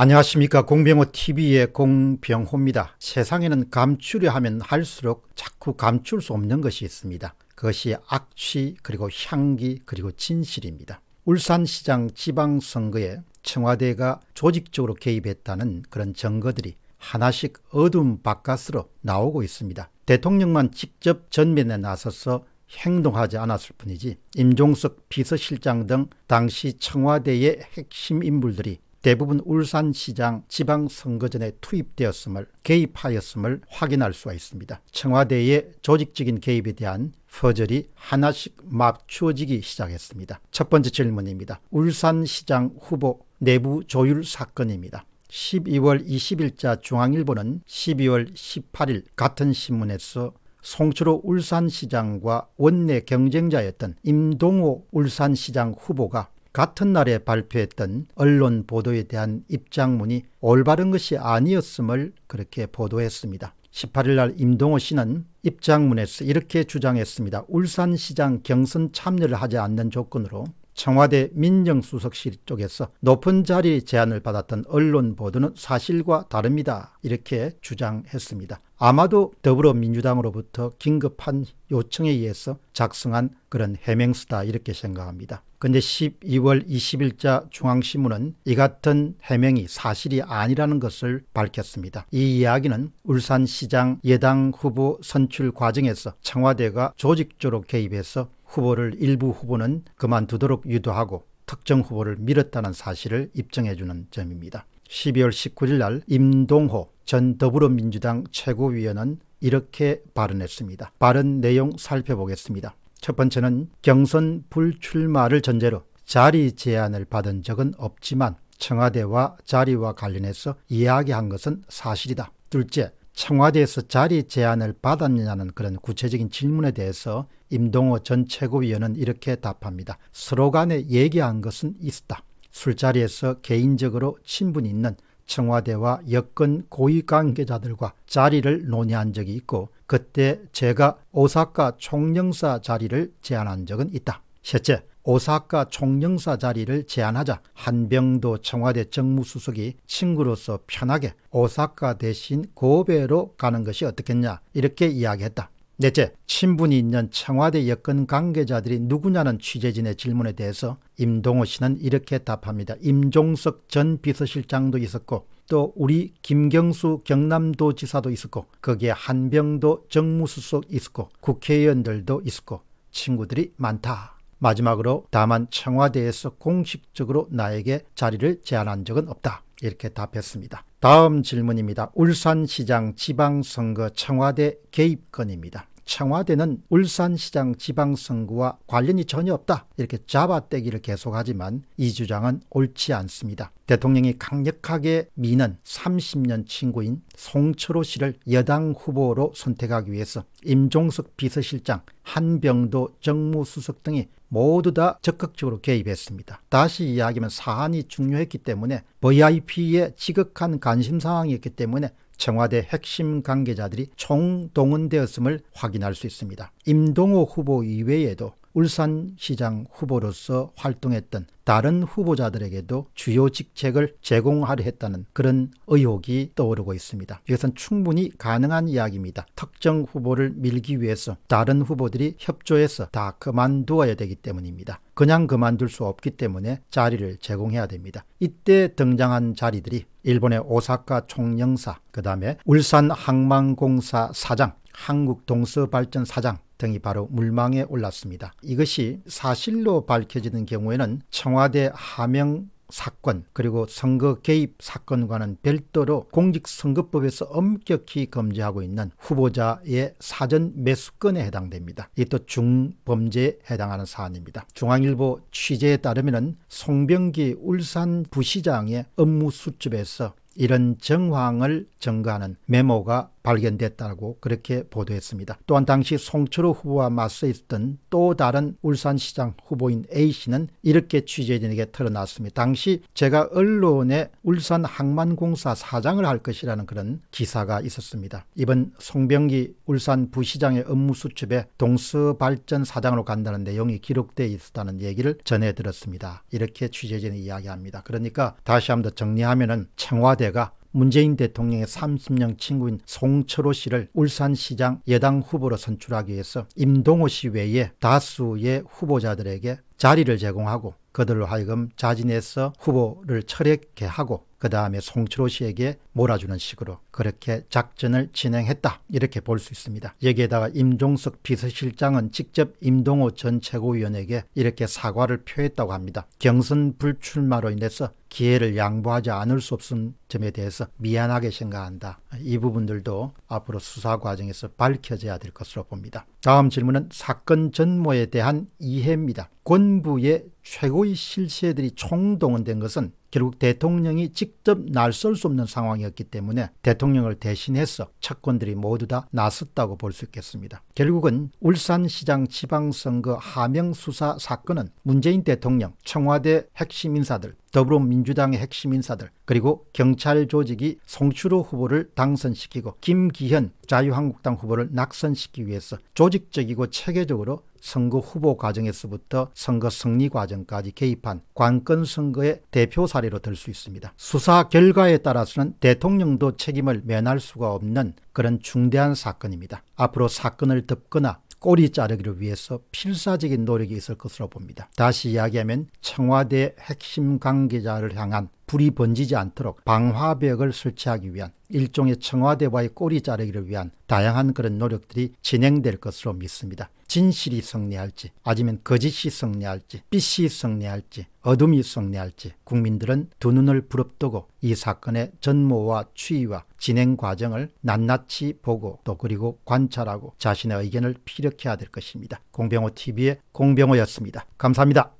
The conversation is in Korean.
안녕하십니까 공병호TV의 공병호입니다. 세상에는 감추려 하면 할수록 자꾸 감출 수 없는 것이 있습니다. 그것이 악취 그리고 향기 그리고 진실입니다. 울산시장 지방선거에 청와대가 조직적으로 개입했다는 그런 증거들이 하나씩 어둠 바깥으로 나오고 있습니다. 대통령만 직접 전면에 나서서 행동하지 않았을 뿐이지 임종석 비서실장 등 당시 청와대의 핵심 인물들이 대부분 울산시장 지방선거전에 투입되었음을 개입하였음을 확인할 수가 있습니다. 청와대의 조직적인 개입에 대한 퍼즐이 하나씩 맞추어지기 시작했습니다. 첫 번째 질문입니다. 울산시장 후보 내부 조율 사건입니다. 12월 20일자 중앙일보는 12월 18일 같은 신문에서 송철호 울산시장과 원내 경쟁자였던 임동호 울산시장 후보가 같은 날에 발표했던 언론 보도에 대한 입장문이 올바른 것이 아니었음을 그렇게 보도했습니다. 18일 날 임동호 씨는 입장문에서 이렇게 주장했습니다. 울산시장 경선 참여를 하지 않는 조건으로 청와대 민정수석실 쪽에서 높은 자리 제안을 받았던 언론 보도는 사실과 다릅니다. 이렇게 주장했습니다. 아마도 더불어민주당으로부터 긴급한 요청에 의해서 작성한 그런 해명수다 이렇게 생각합니다. 근데 12월 20일자 중앙신문은 이 같은 해명이 사실이 아니라는 것을 밝혔습니다. 이 이야기는 울산시장 예당 후보 선출 과정에서 청와대가 조직적으로 개입해서 후보를 일부 후보는 그만두도록 유도하고 특정 후보를 밀었다는 사실을 입증해주는 점입니다. 12월 19일 날 임동호 전 더불어민주당 최고위원은 이렇게 발언했습니다. 발언 내용 살펴보겠습니다. 첫 번째는 경선 불출마를 전제로 자리 제안을 받은 적은 없지만 청와대와 자리와 관련해서 이야기한 것은 사실이다. 둘째, 청와대에서 자리 제안을 받았느냐는 그런 구체적인 질문에 대해서 임동호 전 최고위원은 이렇게 답합니다. 서로 간에 얘기한 것은 있다. 술자리에서 개인적으로 친분 있는 청와대와 여권 고위 관계자들과 자리를 논의한 적이 있고 그때 제가 오사카 총영사 자리를 제안한 적은 있다. 셋째, 오사카 총영사 자리를 제안하자 한병도 청와대 정무수석이 친구로서 편하게 오사카 대신 고베로 가는 것이 어떻겠냐 이렇게 이야기했다. 넷째, 친분이 있는 청와대 여권 관계자들이 누구냐는 취재진의 질문에 대해서 임동호 씨는 이렇게 답합니다. 임종석 전 비서실장도 있었고 또 우리 김경수 경남도지사도 있었고 거기에 한병도 정무수석 있었고 국회의원들도 있었고 친구들이 많다. 마지막으로 다만 청와대에서 공식적으로 나에게 자리를 제안한 적은 없다. 이렇게 답했습니다. 다음 질문입니다. 울산시장 지방선거 청와대 개입건입니다. 청와대는 울산시장 지방선거와 관련이 전혀 없다 이렇게 잡아떼기를 계속하지만 이 주장은 옳지 않습니다. 대통령이 강력하게 미는 30년 친구인 송철호 씨를 여당 후보로 선택하기 위해서 임종석 비서실장, 한병도 정무수석 등이 모두 다 적극적으로 개입했습니다. 다시 이야기하면 사안이 중요했기 때문에 VIP의 지극한 관심 상황이었기 때문에 청와대 핵심 관계자들이 총동원되었음을 확인할 수 있습니다. 임동호 후보 이외에도 울산시장 후보로서 활동했던 다른 후보자들에게도 주요 직책을 제공하려 했다는 그런 의혹이 떠오르고 있습니다. 이것은 충분히 가능한 이야기입니다. 특정 후보를 밀기 위해서 다른 후보들이 협조해서 다 그만두어야 되기 때문입니다. 그냥 그만둘 수 없기 때문에 자리를 제공해야 됩니다. 이때 등장한 자리들이 일본의 오사카 총영사, 그 다음에 울산 항만공사 사장, 한국동서발전사장 등이 바로 물망에 올랐습니다. 이것이 사실로 밝혀지는 경우에는 청와대 하명 사건 그리고 선거 개입 사건과는 별도로 공직선거법에서 엄격히 금지하고 있는 후보자의 사전 매수권에 해당됩니다. 이것도 중범죄에 해당하는 사안입니다. 중앙일보 취재에 따르면 송병기 울산 부시장의 업무 수첩에서 이런 정황을 증거하는 메모가 발견됐다고 그렇게 보도했습니다. 또한 당시 송철호 후보와 맞서 있던 또 다른 울산시장 후보인 A씨는 이렇게 취재진에게 털어놨습니다. 당시 제가 언론에 울산 항만공사 사장을 할 것이라는 그런 기사가 있었습니다. 이번 송병기 울산 부시장의 업무 수첩에 동서발전 사장으로 간다는 내용이 기록돼 있었다는 얘기를 전해 들었습니다. 이렇게 취재진이 이야기합니다. 그러니까 다시 한번 정리하면 청와대가 문재인 대통령의 30년 친구인 송철호 씨를 울산시장 여당 후보로 선출하기 위해서 임동호 씨 외에 다수의 후보자들에게 자리를 제공하고 그들로 하여금 자진해서 후보를 철회케 하고 그 다음에 송철호 씨에게 몰아주는 식으로 그렇게 작전을 진행했다 이렇게 볼 수 있습니다. 여기에다가 임종석 비서실장은 직접 임동호 전 최고위원에게 이렇게 사과를 표했다고 합니다. 경선 불출마로 인해서 기회를 양보하지 않을 수없은 점에 대해서 미안하게 생각한다. 이 부분들도 앞으로 수사 과정에서 밝혀져야 될 것으로 봅니다. 다음 질문은 사건 전모에 대한 이해입니다. 권부의 최고의 실세들이 총동원된 것은 결국 대통령이 직접 날설 수 없는 상황이었기 때문에 대통령을 대신해서 차권들이 모두 다 나섰다고 볼 수 있겠습니다. 결국은 울산시장 지방선거 하명수사 사건은 문재인 대통령, 청와대 핵심 인사들, 더불어민주당의 핵심 인사들 그리고 경찰 조직이 송추로 후보를 당선시키고 김기현 자유한국당 후보를 낙선시키기 위해서 조직적이고 체계적으로 선거 후보 과정에서부터 선거 승리 과정까지 개입한 관건 선거의 대표 사례로 들 수 있습니다. 수사 결과에 따라서는 대통령도 책임을 면할 수가 없는 그런 중대한 사건입니다. 앞으로 사건을 덮거나 꼬리 자르기를 위해서 필사적인 노력이 있을 것으로 봅니다. 다시 이야기하면 청와대 핵심 관계자를 향한 불이 번지지 않도록 방화벽을 설치하기 위한 일종의 청와대와의 꼬리 자르기를 위한 다양한 그런 노력들이 진행될 것으로 믿습니다. 진실이 승리할지 아니면 거짓이 승리할지 빛이 승리할지 어둠이 승리할지 국민들은 두 눈을 부릅뜨고 이 사건의 전모와 추이와 진행 과정을 낱낱이 보고 또 그리고 관찰하고 자신의 의견을 피력해야 될 것입니다. 공병호TV의 공병호였습니다. 감사합니다.